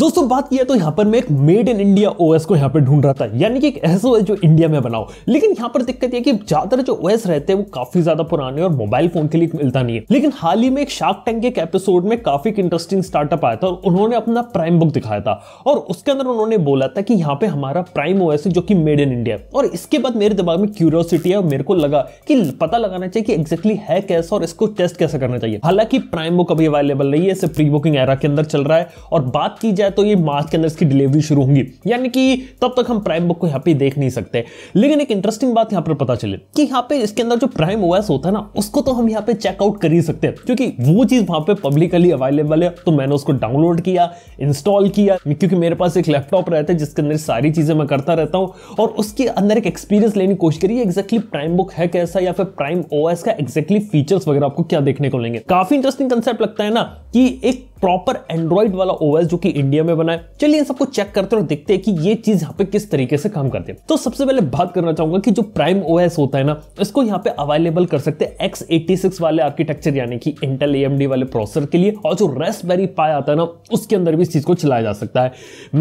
दोस्तों बात किया तो यहाँ पर मैं एक मेड इन इंडिया ओएस को यहाँ पर ढूंढ रहा था यानी कि एक ऐसा ओएस जो इंडिया में बनाओ लेकिन यहाँ पर दिक्कत यह कि ज्यादातर जो ओएस रहते हैं वो काफी ज्यादा पुराने और मोबाइल फोन के लिए मिलता नहीं है लेकिन हाल ही में एक शार्क टैंक के एक एपिसोड में काफी इंटरेस्टिंग स्टार्टअप आया था और उन्होंने अपना प्राइम बुक दिखाया था और उसके अंदर उन्होंने बोला था कि यहाँ पे हमारा प्राइम ओएस है जो कि मेड इन इंडिया और इसके बाद मेरे दिमाग में क्यूरियोसिटी है और मेरे को लगा कि पता लगाना चाहिए कि एग्जैक्टली है कैसा और इसको टेस्ट कैसे करना चाहिए हालांकि प्राइम बुक अभी अवेलेबल नहीं है इसे प्री बुकिंग एरा के अंदर चल रहा है और बात की जाए तो ये मार्च के अंदर इसकी डिलीवरी शुरू होंगी यानी कि तब तक हम प्राइम बुक को यहाँ पे देख नहीं सकते लेकिन एक इंटरेस्टिंग बात यहाँ पर पता चले कि यहाँ पे इसके अंदर जो प्राइम ओएस होता है ना उसको तो हम यहाँ पे चेकआउट कर ही सकते हैं क्योंकि वो चीज़ वहाँ पे पब्लिकली अवेलेबल है तो मैंने उसको डाउनलोड किया इंस्टॉल किया क्योंकि मेरे पास एक लैपटॉप रहता है जिसके अंदर सारी चीज़ें मैं करता रहता हूँ और उसके अंदर एक एक्सपीरियंस लेने की कोशिश करिए एक्जैक्टली प्राइम बुक है कैसा या फिर प्राइम ओएस का एक्जैक्टली फीचर्स वगैरह आपको क्या देखने को लेंगे काफी इंटरेस्टिंग कंसेप्ट लगता है ना कि एक प्रॉपर एंड्रॉइड वाला ओएस जो कि इंडिया में बना है चलिए इन सबको चेक करते हैं और देखते हैं कि ये चीज यहाँ पे किस तरीके से काम करते हैं तो सबसे पहले बात करना चाहूंगा कि जो प्राइम ओएस होता है ना इसको यहाँ पे अवेलेबल कर सकते हैं एक्स एटी सिक्स वाले आर्किटेक्चर यानी कि इंटेल एम वाले प्रोसेसर के लिए और जो रेस्टबेरी पाया आता है ना उसके अंदर भी इस चीज को चलाया जा सकता है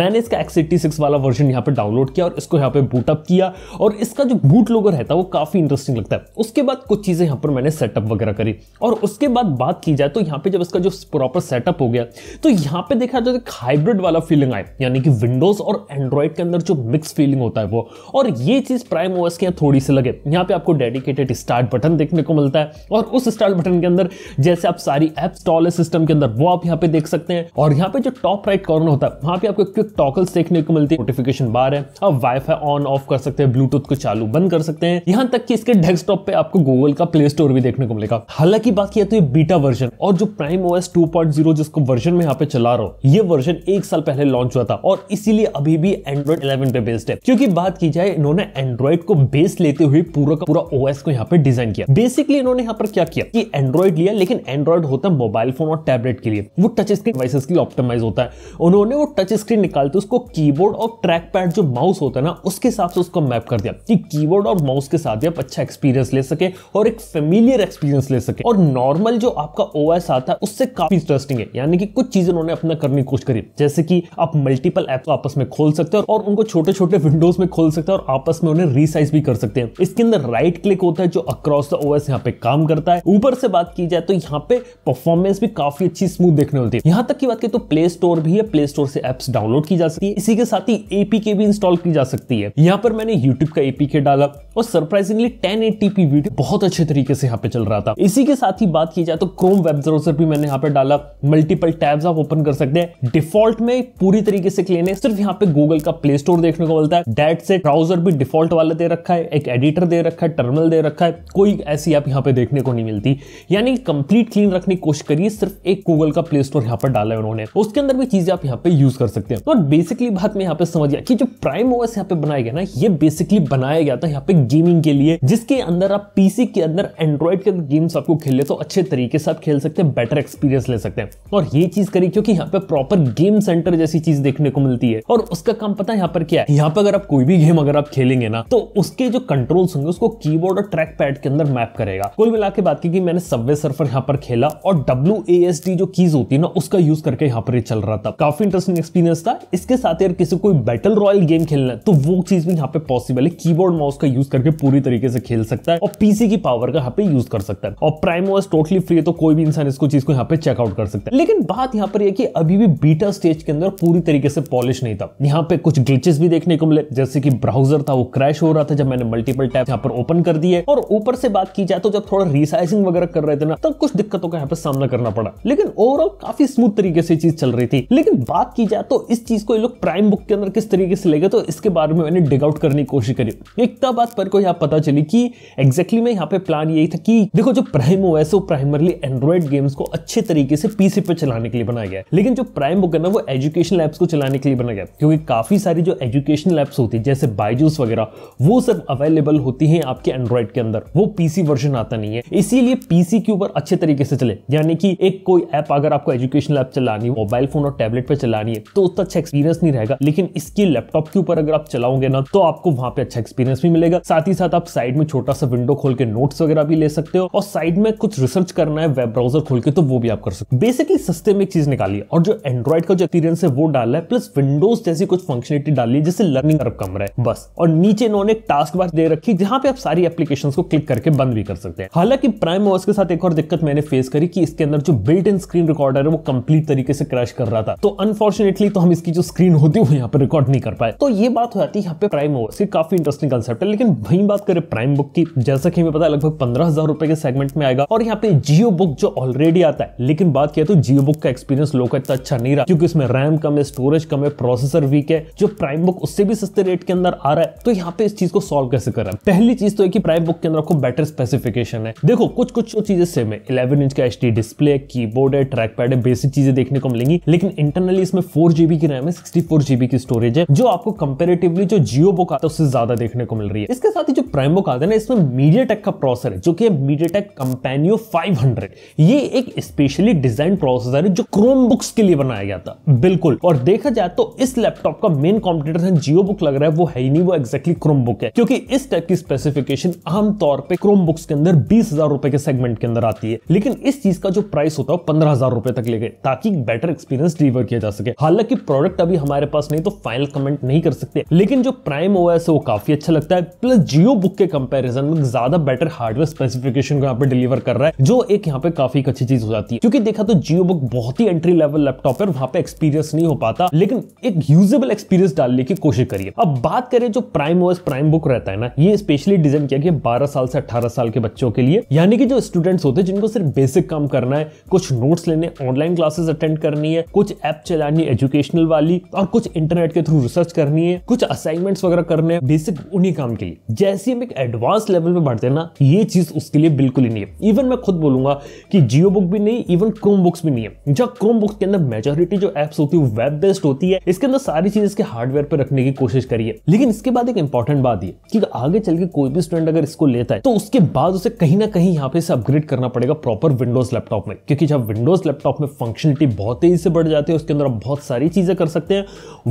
मैंने इसका एक्स एटी सिक्स वाला वर्जन यहाँ पे डाउनलोड किया और इसको यहाँ पे बूटअप किया और इसका जो बूट लोगो रहता है वो काफी इंटरेस्टिंग लगता है उसके बाद कुछ चीजें यहाँ पर मैंने सेटअप वगैरह करी और उसके बाद बात की जाए तो यहाँ पे जब इसका जो प्रॉपर सेटअप होगा गया तो यहाँ पे देखा जाए तो हाइब्रिड वाला फीलिंग आए यानी कि विंडोज और एंड्रॉयड के अंदर जो मिक्स फीलिंग होता है वो और ये चीज़ प्राइम ओएस के यहाँ थोड़ी सी लगे यहाँ पे आपको डेडिकेटेड स्टार्ट बटन देखने को मिलता है और उस स्टार्ट बटन के अंदर जैसे आप सारी एप स्टॉल है सिस्टम के अंदर वो आप यहाँ पे देख सकते हैं और यहाँ पे जो टॉप राइट कॉर्नर होता है वहाँ पे आपको क्विक टॉकल्स देखने को मिलती है नोटिफिकेशन बार है आप वाई ऑन ऑफ कर सकते हैं ब्लूटूथ को चालू बंद कर सकते हैं यहाँ तक कि इसके डेस्कटॉप पे आपको गूगल का प्ले स्टोर भी देखने को मिलेगा हालांकि बाकी है तो ये बीटा वर्जन और जो प्राइम ओएस 2.0 जिसको वर्जन में यहाँ पे चला रहा हूँ ये वर्जन एक साल पहले लॉन्च हुआ था और इसीलिए अभी भी एंड्रॉइड इलेवन पे बेस्ड है क्योंकि बात की जाए इन्होंने एंड्रॉइड को बेस लेते हुए पूरा का पूरा ओएस को यहाँ पे डिजाइन किया बेसिकली इन्होंने यहाँ पर क्या किया कि एंड्रॉइड लिया लेकिन एंड्रॉइड होता है मोबाइल फोन और टैबलेट के लिए वो टच स्क्रीन डिवाइस के लिए ऑप्टिमाइज होता है उन्होंने वो टच स्क्रीन निकालते उसको कीबोर्ड और ट्रैक पैड जो माउस होता है ना उसके हिसाब से उसको मैप कर दिया कि कीबोर्ड और माउस के साथ आप अच्छा एक्सपीरियंस ले सके और एक फेमिलियर एक्सपीरियंस ले सके और नॉर्मल जो आपका ओएस आता है उससे काफी इंटरेस्टिंग है यानी यानी कि कुछ चीजें उन्होंने अपना करने की कोशिश करी जैसे कि आप मल्टीपल ऐप आपस में खोल सकते हैं और उनको छोटे छोटे विंडोज में खोल सकते हैं और आपस में उन्हें रिसाइज भी कर सकते हैं इसके अंदर राइट क्लिक होता है जो अक्रॉस द ओएस यहाँ पे काम करता है ऊपर से बात की जाए तो यहाँ पे परफॉर्मेंस भी काफी अच्छी स्मूथ देखने मिलती है यहाँ तक की बात की तो प्ले स्टोर भी है प्ले स्टोर से एप्स डाउनलोड की जा सकती है इसी के साथ ही एपीके भी इंस्टॉल की जा सकती है यहाँ पर मैंने यूट्यूब का एपीके डाला और सरप्राइजिंगली टेन वीडियो बहुत अच्छे तरीके से यहाँ पे चल रहा था इसी के साथ ही बात की जाए तो क्रोम वेब ब्राउजर भी मैंने यहाँ पे डाला मल्टीपल मल्टीपल टैब्स आप ओपन कर सकते हैं डिफॉल्ट में पूरी तरीके से क्लीन है सिर्फ यहाँ पे गूगल का प्ले स्टोर देखने को मिलता है डेट से ब्राउजर भी डिफॉल्ट वाला दे रखा है एक एडिटर दे रखा है टर्मिनल दे रखा है कोई ऐसी आप यहाँ पे देखने को नहीं मिलती यानी कंप्लीट क्लीन रखने की कोशिश करिए सिर्फ एक गूगल का प्ले स्टोर यहाँ पर डाला है उन्होंने उसके अंदर भी चीजें आप यहाँ पे यूज कर सकते हैं और तो बेसिकली बात में यहाँ पे समझ गया कि जो प्राइम ओएस यहाँ पे बनाया गया ना ये बेसिकली बनाया गया था यहाँ पे गेमिंग के लिए जिसके अंदर आप पीसी के अंदर एंड्रॉइड के गेम्स आपको खेल ले तो अच्छे तरीके से आप खेल सकते हैं बेटर एक्सपीरियंस ले सकते हैं और और ये चीज करी क्योंकि यहाँ पे प्रॉपर गेम सेंटर जैसी चीज देखने को मिलती है और उसका काम पता है यहाँ पर क्या है यहाँ पर अगर आप कोई भी गेम अगर आप खेलेंगे ना तो उसके जो कंट्रोल्स होंगे उसको कीबोर्ड और ट्रैक पैड के अंदर मैप करेगा कुल मिला के बात की कि मैंने सबवे सर्फर यहाँ पर खेला और डब्ल्यू जो कीज होती है ना उसका यूज करके यहाँ पर चल रहा था काफी इंटरेस्टिंग एक्सपीरियंस था इसके साथ यार किसी कोई बैटल रॉयल गेम खेलना है तो वो चीज भी यहाँ पे पॉसिबल है कीबोर्ड माउस का यूज करके पूरी तरीके से खेल सकता है और पीसी की पावर का यहाँ पे यूज कर सकता है और प्राइम वॉस टोटली फ्री है तो कोई भी इंसान इसको चीज को यहाँ पे चेकआउट कर सकता है लेकिन लेकिन बात यहाँ पर यह कि अभी भी बीटा स्टेज के अंदर पूरी तरीके से पॉलिश नहीं था यहाँ पे कुछ ग्लिचेस भी देखने को मिले जैसे कि ब्राउजर था वो क्रैश हो रहा था जब मैंने मल्टीपल टैब यहाँ पर ओपन कर दिए और ऊपर से बात की जाए तो जब थोड़ा रिसाइजिंग वगैरह कर रहे थे ना तब कुछ दिक्कतों का यहाँ पर सामना करना पड़ा लेकिन ओवरऑल काफी स्मूथ तरीके से चीज चल रही थी लेकिन बात की जाए तो इस चीज को ये लोग प्राइम बुक के अंदर किस तरीके से ले गए तो इसके बारे में मैंने डिग आउट करने की कोशिश करी एक तब बात पर को यहाँ पता चली कि एग्जैक्टली में यहाँ पे प्लान यही था कि देखो जो प्राइम ओएस वो प्राइमरली एंड्रॉइड गेम्स को अच्छे तरीके से पीसी पे चलाने के लिए बनाया गया है लेकिन जो प्राइम बुक है ना वो एजुकेशन ऐप्स को चलाने के लिए बनाया गया क्योंकि काफ़ी सारी जो एजुकेशन ऐप्स होती है जैसे बाइजूस वगैरह वो सब अवेलेबल होती है आपके एंड्रॉइड के अंदर वो पीसी वर्जन आता नहीं है इसीलिए पीसी के ऊपर अच्छे तरीके से चले यानी कि एक कोई ऐप अगर आपको एजुकेशन ऐप चलानी मोबाइल फोन और टैबलेट पर चलानी है तो उतना अच्छा एक्सपीरियंस नहीं रहेगा लेकिन इसके लैपटॉप के ऊपर अगर आप चलाओगे ना तो आपको वहां पे अच्छा एक्सपीरियंस भी मिलेगा साथ ही साथ आप साइड में छोटा सा विंडो खोल के नोट्स वगैरह भी ले सकते हो और साइड में कुछ रिसर्च करना है वेब ब्राउजर खोल के तो वो भी आप कर सकते हो बेसिकली सस्ते में एक चीज निकाली और जो एंड्रॉइड का जो एक्सपीरियंस है वो डाला है प्लस विंडोज जैसी कुछ फंक्शनलिटी डाली है जिससे लर्निंग कर्व कम रहा है बस और नीचे इन्होंने एक टास्क बार दे रखी जहां पे आप सारी एप्लीकेशन को क्लिक करके बंद भी कर सकते हैं हालांकि प्राइम ओएस के साथ एक और दिक्कत मैंने फेस करी कि इसके अंदर जो बिल्ट इन स्क्रीन रिकॉर्डर है वो कंप्लीट तरीके से क्रैश कर रहा था तो अनफॉर्चुनेटली तो हम इसकी जो स्क्रीन होती है वो यहाँ पर रिकॉर्ड नहीं कर पाए तो ये बात हो जाती है प्राइम ओएस की काफी इंटरेस्टिंग कंसेप्ट है लेकिन वही बात करें प्राइम बुक की जैसा कि हमें पता है लगभग पंद्रह हजार रुपए के सेगमेंट में आएगा और यहाँ पे जियो बुक जो ऑलरेडी आता है लेकिन बात किया तो जियो यू बुक का एक्सपीरियंस लोग का इतना अच्छा नहीं रहा क्योंकि इसमें रैम कम है स्टोरेज कम है प्रोसेसर वीक है जो प्राइम बुक उससे भी सस्ते रेट के अंदर आ रहा है तो यहाँ पे इस चीज को सॉल्व कैसे कर रहा है पहली चीज तो है कि प्राइम बुक के अंदर आपको बेटर स्पेसिफिकेशन है देखो कुछ कुछ चीजें सेम है इलेवन इंच का H display keyboard trackpad पैड है बेसिक चीजें देखने को मिलेंगी लेकिन इंटरनली इसमें फोर की रैम है सिक्सटी की स्टोरेज है जो आपको कंपेरेटिवली जो जियो बुक आता है उससे ज्यादा देखने को मिल रही है इसके साथ ही जो प्राइम बुक आता है ना इसमें मीडिया टेक का प्रोसेसर है जो कि मीडिया टेक कंपेनियो फाइव ये एक स्पेशली डिजाइन प्रोसेसर प्रोसेसर है जो क्रोम बुक्स के लिए बनाया गया था बिल्कुल और देखा जाए तो इस लैपटॉप का मेन कॉम्पिटिटर जियो बुक लग रहा है वो है ही नहीं वो एक्जैक्टली क्रोम बुक है क्योंकि इस टाइप की स्पेसिफिकेशन आमतौर पर क्रोम बुक्स के अंदर बीस हजार रुपए के सेगमेंट के अंदर आती है लेकिन इस चीज का जो प्राइस होता है पंद्रह हजार रुपए तक ले गए ताकि बेटर एक्सपीरियंस डिलीवर किया जा सके हालांकि प्रोडक्ट अभी हमारे पास नहीं तो फाइनल कमेंट नहीं कर सकते लेकिन जो प्राइम ओएस है वो काफी अच्छा लगता है प्लस जियो बुक के कंपेरिजन में ज्यादा बेटर हार्डवेयर स्पेसिफिकेशन को यहाँ पे डिलीवर कर रहा है जो एक यहाँ पे काफी अच्छी चीज हो जाती है क्योंकि देखा तो जियो बुक बहुत ही एंट्री लेवल लैपटॉप है वहां पे एक्सपीरियंस नहीं हो पाता लेकिन एक यूजेबल एक्सपीरियंस डालने की कोशिश करिए अब बात करें जो प्राइम ओएस प्राइम बुक रहता है ना ये स्पेशली डिजाइन किया गया बारह साल से अठारह साल के बच्चों के लिए यानी कि जो स्टूडेंट्स होते हैं जिनको सिर्फ बेसिक काम करना है कुछ नोट्स लेने ऑनलाइन क्लासेस अटेंड करनी है कुछ ऐप चलानी एजुकेशनल वाली और कुछ इंटरनेट के थ्रू रिसर्च करनी है कुछ असाइनमेंट्स वगैरह करने हैं बेसिक उन्हीं काम के लिए जैसे हम एक एडवांस लेवल पे बढ़ते हैं ना ये चीज उसके लिए बिल्कुल ही नहीं है इवन मैं खुद बोलूंगा कि जियो बुक भी नहीं इवन क्रोम बुक्स भी नहीं है है जब क्रोम बुक्स के अंदर मेजोरिटी जो एप्स होती है वेब बेस्ड होती है इसके अंदर सारी चीज इसके हार्डवेयर पर रखने की कोशिश करिए लेकिन इसके बाद एक इंपॉर्टेंट बात ये कि आगे चल के कोई भी स्टूडेंट अगर इसको लेता है तो उसके बाद उसे कहीं ना कहीं यहाँ पे इसे अपग्रेड करना पड़ेगा प्रॉपर विंडोज लैपटॉप में क्योंकि जब विंडोज लैपटॉप में फंक्शनलिटी बहुत तेजी से बढ़ जाती है उसके अंदर आप बहुत सारी चीजें कर सकते हैं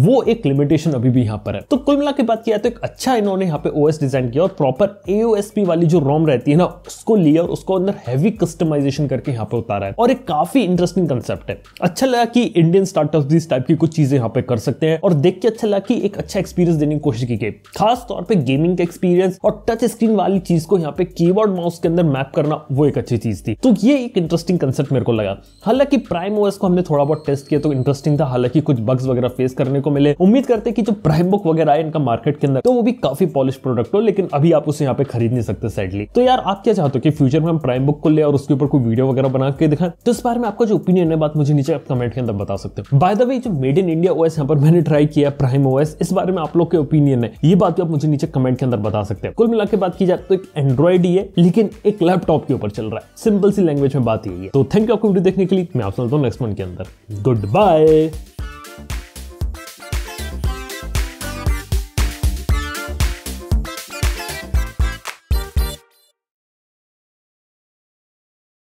वो एक लिमिटेशन अभी भी यहाँ पर है तो कुल मिला के बात किया तो एक अच्छा इन्होंने यहाँ पे ओएस डिजाइन किया और प्रॉपर एओएसपी वाली जो रोम रहती है ना उसको लिया और उसको अंदर हैवी कस्टमाइजेशन करके यहाँ पे उतारा है और एक काफी इंटरेस्टिंग इंटरेस्टिंग कंसेप्ट है अच्छा लगा कि इंडियन स्टार्टअप इस टाइप की कुछ चीजें यहाँ पे कर सकते हैं और देख के अच्छा लगा कि एक अच्छा एक्सपीरियंस देने की कोशिश की गई खास तौर पर गेमिंग का एक्सपीरियंस और टच स्क्रीन वाली चीज को यहाँ पे की माउस के अंदर मैप करना वो एक अच्छी चीज थी तो ये एक इंटरेस्टिंग कंसेप्ट मेरे को लगा हालांकि प्राइम ओएस को हमने थोड़ा बहुत टेस्ट किया तो इंटरेस्टिंग था हालांकि कुछ बग्स वगैरह फेस करने को मिले उम्मीद करते कि जो प्राइम बुक वगैरह है इनका मार्केट के अंदर तो वो भी काफी पॉलिश प्रोडक्ट हो लेकिन अभी आप उसे यहाँ पे खरीद नहीं सकते साइडली तो यार आप क्या चाहते हो कि फ्यूचर में हम प्राइम बुक को ले और उसके ऊपर कोई वीडियो वगैरह बना के दिखाएं तो इस बारे में आपका जो ओपिनियन है बात मुझे नीचे आप कमेंट के अंदर बता सकते हो बाय द वे जो मेड इन इंडिया ओएस यहाँ पर मैंने ट्राई किया प्राइम ओएस इस बारे में आप लोग के ओपिनियन है ये बात भी आप मुझे नीचे कमेंट के अंदर बता सकते हैं कुल मिला बात की जाए तो एक एंड्रॉइड ही है लेकिन एक लैपटॉप के ऊपर चल रहा है सिंपल सी लैंग्वेज में बात यही है तो थैंक यू आपको वीडियो देखने के लिए मैं आप सुनता हूँ नेक्स्ट मंथ के अंदर गुड बाय